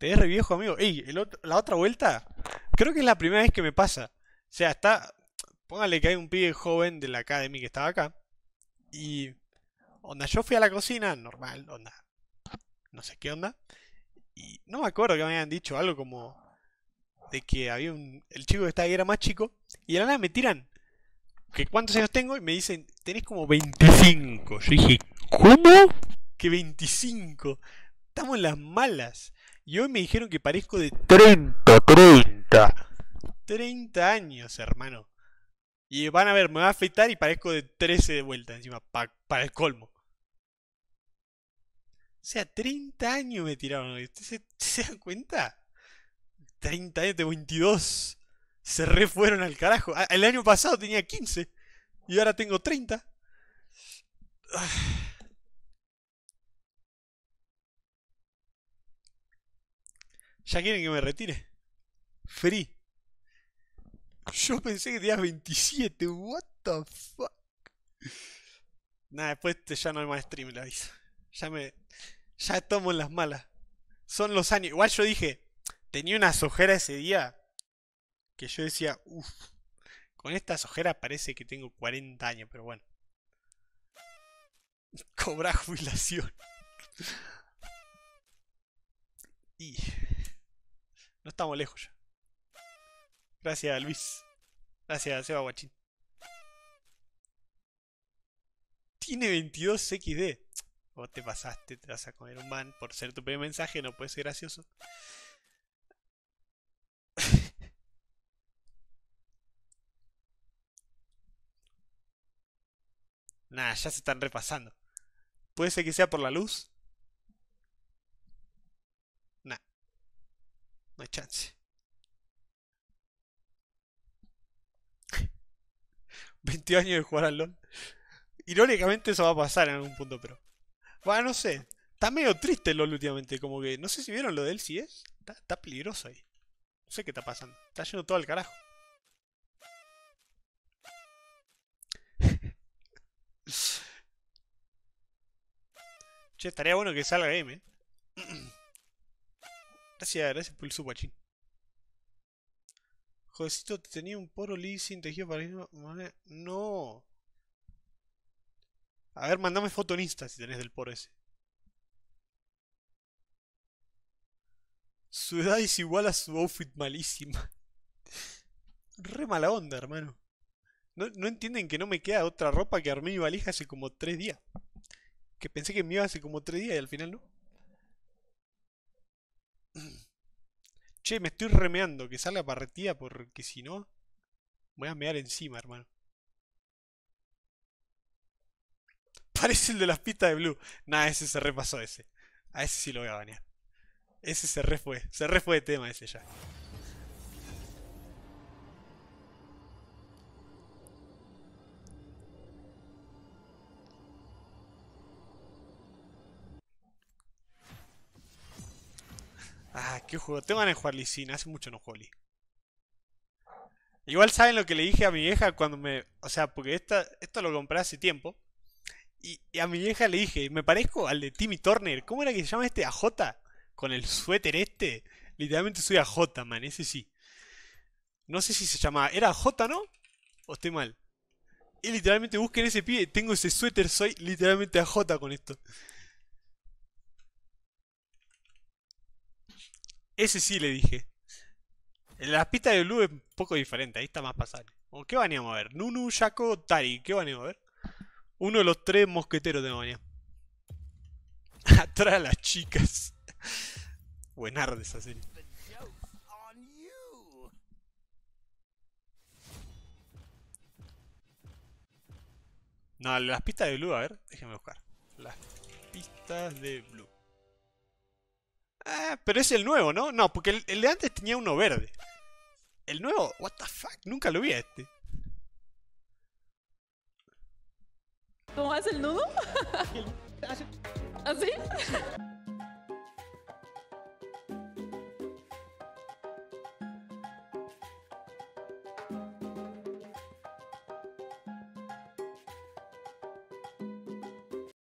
Te ves re viejo, amigo. Ey, la otra vuelta, creo que es la primera vez que me pasa. O sea, está. Póngale que hay un pibe joven de la academia que estaba acá. Y. Onda, yo fui a la cocina, normal, onda. No sé qué onda. Y no me acuerdo que me habían dicho algo como. De que había un. El chico que estaba ahí era más chico. Y de la me tiran. Que cuántos años tengo. Y me dicen, tenés como 25. Yo dije, ¿cómo? Que 25. Estamos en las malas. Y hoy me dijeron que parezco de 30, 30. 30 años, hermano. Y van a ver, me va a afeitar y parezco de 13 de vuelta encima, pa, para el colmo. O sea, 30 años me tiraron. ¿Se, ¿Se dan cuenta? 30 años, de 22. Se re fueron al carajo. Ah, el año pasado tenía 15 y ahora tengo 30. ¿Ya quieren que me retire? Free. Yo pensé que tenías 27. What the fuck? Nada, después ya no hay más stream, Ya me. Ya tomo las malas. Son los años. Igual yo dije. Tenía una sojera ese día. Que yo decía, uff. Con esta sojera parece que tengo 40 años, pero bueno. Cobra jubilación. y estamos lejos ya. Gracias, Luis. Gracias, Seba Guachín. Tiene 22 XD. ¿O te pasaste, te vas a comer un ban por ser tu primer mensaje, no puede ser gracioso. nah, ya se están repasando. Puede ser que sea por la luz, No chance. 20 años de jugar al LOL. Irónicamente eso va a pasar en algún punto, pero... Bueno, no sé. Está medio triste el LOL últimamente. Como que... No sé si vieron lo de él, si ¿eh? es. Está, peligroso ahí. No sé qué está pasando. Está yendo todo al carajo. che, estaría bueno que salga M ¿eh? Gracias, gracias por el subachín. te tenía un poro Sin tejido para ir. No. A ver, mandame foto en Insta si tenés del poro ese. Su edad es igual a su outfit malísima. Re mala onda, hermano. No, no entienden que no me queda otra ropa que armé mi valija hace como tres días. Que pensé que me iba hace como tres días y al final no. Che, me estoy remeando, que salga parretía porque si no, voy a mear encima, hermano. Parece el de las pistas de Blue. Nah, ese se repasó ese. A ese sí lo voy a bañar. Ese se refue Se refue de tema ese ya. Ah, qué juego. Tengo ganas de jugar Sin. Hace mucho no juego Igual saben lo que le dije a mi vieja cuando me... O sea, porque esta, esto lo compré hace tiempo. Y, a mi vieja le dije, me parezco al de Timmy Turner. ¿Cómo era que se llama este AJ? Con el suéter este. Literalmente soy AJ, man. Ese sí. No sé si se llamaba... ¿Era AJ, no? ¿O estoy mal? Y literalmente busquen ese pie, Tengo ese suéter. Soy literalmente AJ con esto. Ese sí le dije. Las pistas de Blue es un poco diferente, ahí está más pasable. ¿Qué van a mover? Nunu, Yako, Tari, ¿qué van a mover? Uno de los tres mosqueteros de venir. Atrás a las chicas. de esa serie. No, las pistas de Blue, a ver, déjenme buscar. Las pistas de Blue. Ah, pero es el nuevo, ¿no? No, porque el, de antes tenía uno verde. El nuevo, what the fuck, nunca lo vi este. ¿Cómo hace el nudo? ¿Así?